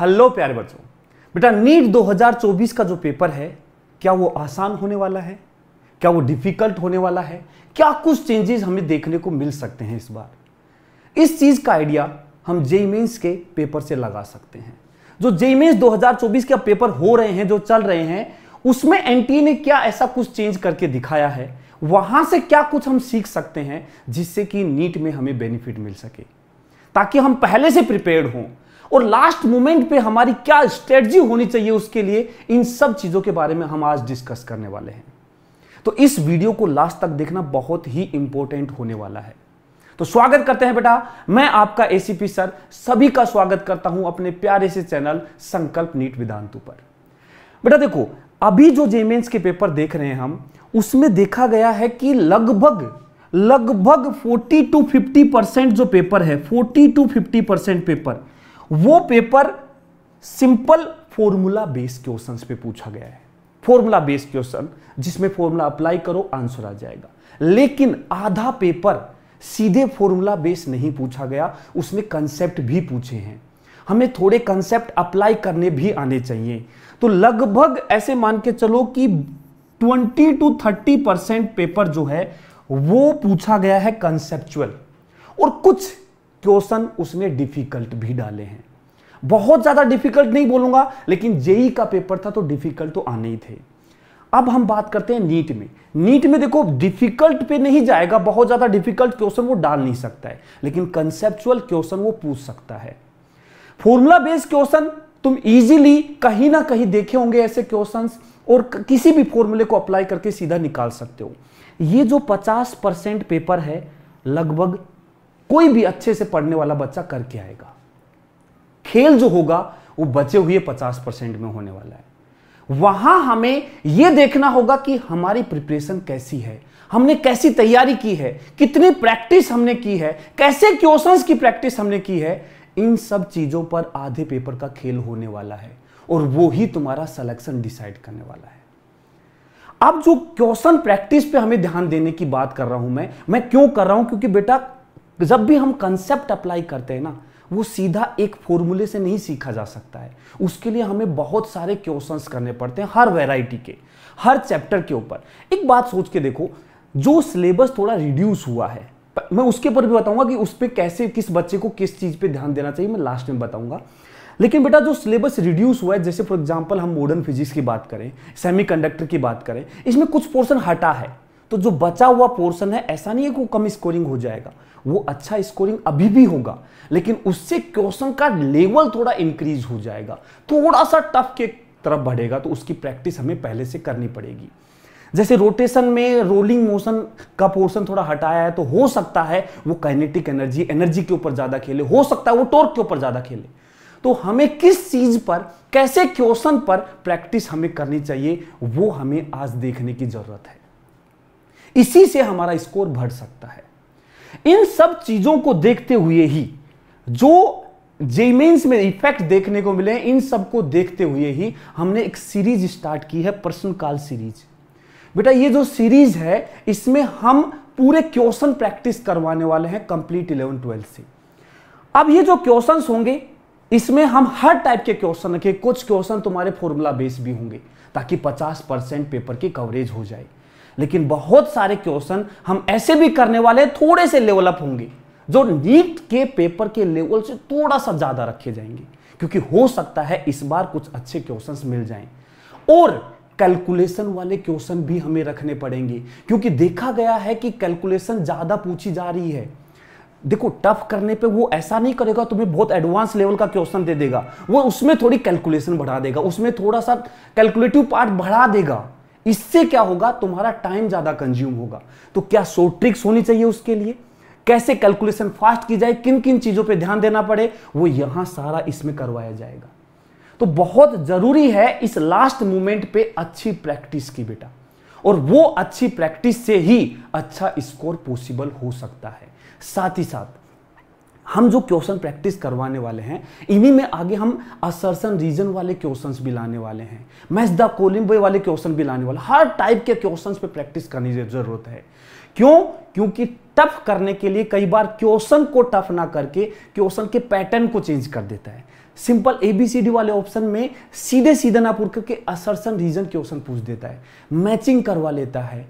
hello प्यारे बच्चों बेटा नीट 2024 का जो पेपर है क्या वो आसान होने वाला है क्या वो डिफिकल्ट होने वाला है क्या कुछ चेंजेस हमें देखने को मिल सकते हैं इस बार इस चीज का आइडिया हम जेईमेंस के पेपर से लगा सकते हैं जो जेईमेंस 2024 के पेपर हो रहे हैं जो चल रहे हैं उसमें एनटीए ने क्या ऐसा कुछ चेंज करके दिखाया है वहां से क्या कुछ हम सीख सकते हैं जिससे कि नीट में हमें बेनिफिट मिल सके ताकि हम पहले से प्रिपेयर्ड हों और लास्ट मोमेंट पे हमारी क्या स्ट्रेटजी होनी चाहिए उसके लिए इन सब चीज़ों के बारे में हम आज डिस्कस करने वाले हैं तो इस वीडियो को लास्ट तक देखना बहुत ही इंपॉर्टेंट होने वाला है तो स्वागत करते हैं बेटा मैं आपका एसीपी सर सभी का स्वागत करता हूं अपने प्यारे से चैनल संकल्प नीट विदांतु पर बेटा देखो अभी जो जेमेंस के पेपर देख रहे हैं हम उसमें देखा गया है कि लगभग लगभग 40 टू 50 परसेंट जो पेपर है 40 टू 50 परसेंट पेपर वो paper simple formula based question पे पूछा गया है फॉर्मूला बेस्ड क्वेश्चन जिसमें फॉर्मूला अप्लाई करो आंसर आ जाएगा लेकिन आधा पेपर सीधे फॉर्मूला बेस नहीं पूछा गया उसमें कंसेप्ट भी पूछे हैं हमें थोड़े कंसेप्ट अप्लाई करने भी आने चाहिए तो लगभग ऐसे मान के चलो कि 20 टू 30 परसेंट पेपर जो है वो पूछा गया है कंसेप्चुअल और कुछ क्वेश्चन उसने डिफिकल्ट भी डाले हैं बहुत ज्यादा डिफिकल्ट नहीं बोलूंगा लेकिन जेई का पेपर था तो डिफिकल्ट तो आने ही थे अब हम बात करते हैं नीट में नीट में देखो डिफिकल्ट पे नहीं जाएगा बहुत ज्यादा डिफिकल्ट क्वेश्चन वो डाल नहीं सकता है लेकिन कंसेप्चुअल क्वेश्चन वो पूछ सकता है फॉर्मूला बेस्ड क्वेश्चन तुम इजीली कहीं ना कहीं देखे होंगे ऐसे क्वेश्चंस और किसी भी फॉर्मूले को अप्लाई करके सीधा निकाल सकते हो ये जो 50 परसेंट पेपर है लगभग कोई भी अच्छे से पढ़ने वाला बच्चा करके आएगा खेल जो होगा वो बचे हुए 50 परसेंट में होने वाला है वहां हमें यह देखना होगा कि हमारी प्रिपरेशन कैसी है हमने कैसी तैयारी की है कितनी प्रैक्टिस हमने की है कैसे क्वेश्चन की प्रैक्टिस हमने की है इन सब चीजों पर आधे पेपर का खेल होने वाला है और वो ही तुम्हारा सिलेक्शन डिसाइड करने वाला है अब जो क्वेश्चन प्रैक्टिस पे हमें ध्यान देने की बात कर रहा हूं मैं मैं क्यों कर रहा हूं क्योंकि बेटा जब भी हम कंसेप्ट अप्लाई करते हैं ना वो सीधा एक फॉर्मूले से नहीं सीखा जा सकता है उसके लिए हमें बहुत सारे क्वेश्चंस करने पड़ते हैं हर वैरायटी के हर चैप्टर के ऊपर एक बात सोच के देखो जो सिलेबस थोड़ा रिड्यूस हुआ है मैं उसके ऊपर भी बताऊंगा कि उस पर कैसे किस बच्चे को किस चीज़ पे ध्यान देना चाहिए मैं लास्ट में बताऊंगा लेकिन बेटा जो सिलेबस रिड्यूस हुआ है जैसे फॉर एग्जाम्पल हम मॉडर्न फिजिक्स की बात करें सेमीकंडक्टर की बात करें इसमें कुछ पोर्सन हटा है तो जो बचा हुआ पोर्सन है ऐसा नहीं है कि वो कम स्कोरिंग हो जाएगा वो अच्छा स्कोरिंग अभी भी होगा लेकिन उससे क्वेश्चन का लेवल थोड़ा इंक्रीज हो जाएगा थोड़ा सा टफ के तरफ बढ़ेगा तो उसकी प्रैक्टिस हमें पहले से करनी पड़ेगी जैसे रोटेशन में रोलिंग मोशन का पोर्शन थोड़ा हटाया है तो हो सकता है वो काइनेटिक एनर्जी एनर्जी के ऊपर ज़्यादा खेले हो सकता है वो टॉर्क के ऊपर ज़्यादा खेले तो हमें किस चीज़ पर कैसे क्वेश्चन पर प्रैक्टिस हमें करनी चाहिए वो हमें आज देखने की ज़रूरत है इसी से हमारा स्कोर बढ़ सकता है इन सब चीज़ों को देखते हुए ही जो जेमेंस में इफेक्ट देखने को मिले इन सब को देखते हुए ही हमने एक सीरीज स्टार्ट की है प्रश्न काल सीरीज बेटा ये जो सीरीज है इसमें हम पूरे क्वेश्चन प्रैक्टिस करवाने वाले हैं कंप्लीट इलेवन ट्वेल्थ से अब ये जो क्वेश्चंस होंगे इसमें हम हर टाइप के क्वेश्चन रखें कुछ क्वेश्चन तुम्हारे फॉर्मूला बेस भी होंगे ताकि 50 परसेंट पेपर की कवरेज हो जाए लेकिन बहुत सारे क्वेश्चन हम ऐसे भी करने वाले थोड़े से लेवल अप होंगे जो नीट के पेपर के लेवल से थोड़ा सा ज्यादा रखे जाएंगे क्योंकि हो सकता है इस बार कुछ अच्छे क्वेश्चन मिल जाए और कैलकुलेशन वाले क्वेश्चन भी हमें रखने पड़ेंगे क्योंकि देखा गया है कि कैलकुलेशन ज्यादा पूछी जा रही है देखो टफ करने पे वो ऐसा नहीं करेगा तुम्हें बहुत एडवांस लेवल का क्वेश्चन दे देगा वो उसमें थोड़ी कैलकुलेशन बढ़ा देगा उसमें थोड़ा सा कैलकुलेटिव पार्ट बढ़ा देगा इससे क्या होगा तुम्हारा टाइम ज़्यादा कंज्यूम होगा तो क्या सो ट्रिक्स होनी चाहिए उसके लिए कैसे कैलकुलेशन फास्ट की जाए किन किन चीज़ों पर ध्यान देना पड़े वो यहां सारा इसमें करवाया जाएगा तो बहुत ज़रूरी है इस लास्ट मोमेंट पे अच्छी प्रैक्टिस की बेटा और वो अच्छी प्रैक्टिस से ही अच्छा स्कोर पॉसिबल हो सकता है साथ ही साथ हम जो क्वेश्चन प्रैक्टिस करवाने वाले हैं इन्हीं में आगे हम असरसन रीजन वाले क्वेश्चंस भी लाने वाले हैं मैच द कोलिम वाले क्वेश्चन भी लाने वाले हर टाइप के क्वेश्चंस पे प्रैक्टिस करने की जरूरत है क्यों क्योंकि टफ करने के लिए कई बार क्वेश्चन को टफ ना करके क्वेश्चन के पैटर्न को चेंज कर देता है सिंपल एबीसीडी वाले ऑप्शन में सीधे सीधे ना पूछ के असरसन रीजन क्वेश्चन पूछ देता है मैचिंग करवा लेता है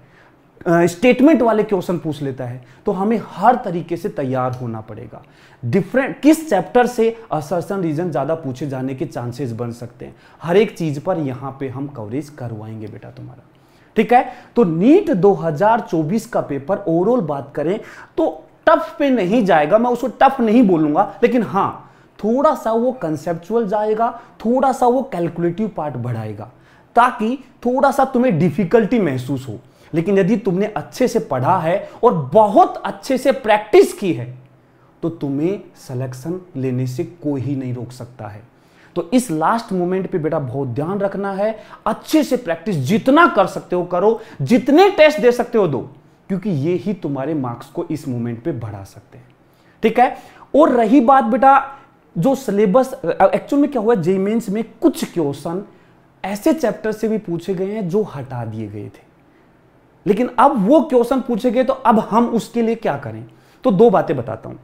स्टेटमेंट वाले क्वेश्चन पूछ लेता है तो हमें हर तरीके से तैयार होना पड़ेगा डिफरेंट किस चैप्टर से असर्सन रीजन ज़्यादा पूछे जाने के चांसेस बन सकते हैं हर एक चीज़ पर यहाँ पे हम कवरेज करवाएंगे बेटा तुम्हारा ठीक है तो नीट 2024 का पेपर ओवरऑल बात करें तो टफ पे नहीं जाएगा मैं उसको टफ नहीं बोलूंगा लेकिन हाँ थोड़ा सा वो कंसेप्चुअल जाएगा थोड़ा सा वो कैलकुलेटिव पार्ट बढ़ाएगा ताकि थोड़ा सा तुम्हें डिफिकल्टी महसूस हो लेकिन यदि तुमने अच्छे से पढ़ा है और बहुत अच्छे से प्रैक्टिस की है तो तुम्हें सिलेक्शन लेने से कोई ही नहीं रोक सकता है तो इस लास्ट मोमेंट पे बेटा बहुत ध्यान रखना है अच्छे से प्रैक्टिस जितना कर सकते हो करो जितने टेस्ट दे सकते हो दो क्योंकि ये ही तुम्हारे मार्क्स को इस मोमेंट पे बढ़ा सकते हैं ठीक है और रही बात बेटा जो सिलेबस एक्चुअल में क्या हुआ जेमेंस में कुछ क्वेश्चन ऐसे चैप्टर से भी पूछे गए हैं जो हटा दिए गए थे लेकिन अब वो क्वेश्चन पूछे गए तो अब हम उसके लिए क्या करें तो दो बातें बताता हूं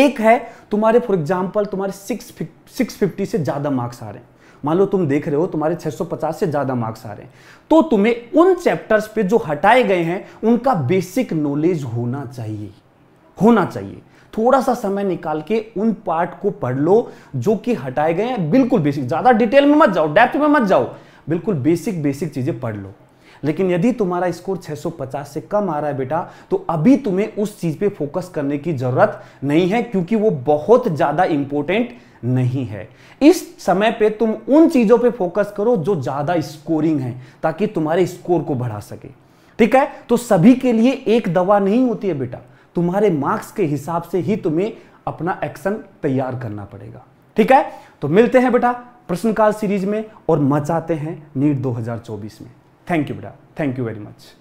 एक है तुम्हारे फॉर एग्जाम्पल तुम्हारे सिक्स फिफ्टी से ज़्यादा मार्क्स आ रहे हैं मान लो तुम देख रहे हो तुम्हारे 650 से ज़्यादा मार्क्स आ रहे हैं तो तुम्हें उन चैप्टर्स पे जो हटाए गए हैं उनका बेसिक नॉलेज होना चाहिए होना चाहिए थोड़ा सा समय निकाल के उन पार्ट को पढ़ लो जो कि हटाए गए हैं बिल्कुल बेसिक ज़्यादा डिटेल में मत जाओ डेप्थ में मत जाओ बिल्कुल बेसिक बेसिक चीज़ें पढ़ लो लेकिन यदि तुम्हारा स्कोर 650 से कम आ रहा है बेटा तो अभी तुम्हें उस चीज पे फोकस करने की जरूरत नहीं है क्योंकि वो बहुत ज्यादा इंपॉर्टेंट नहीं है इस समय पे तुम उन चीजों पे फोकस करो जो ज्यादा स्कोरिंग है ताकि तुम्हारे स्कोर को बढ़ा सके ठीक है तो सभी के लिए एक दवा नहीं होती है बेटा तुम्हारे मार्क्स के हिसाब से ही तुम्हें अपना एक्शन तैयार करना पड़ेगा ठीक है तो मिलते हैं बेटा प्रश्नकाल सीरीज में और मचाते हैं नीट 2024 में थैंक यू बेटा थैंक यू वेरी मच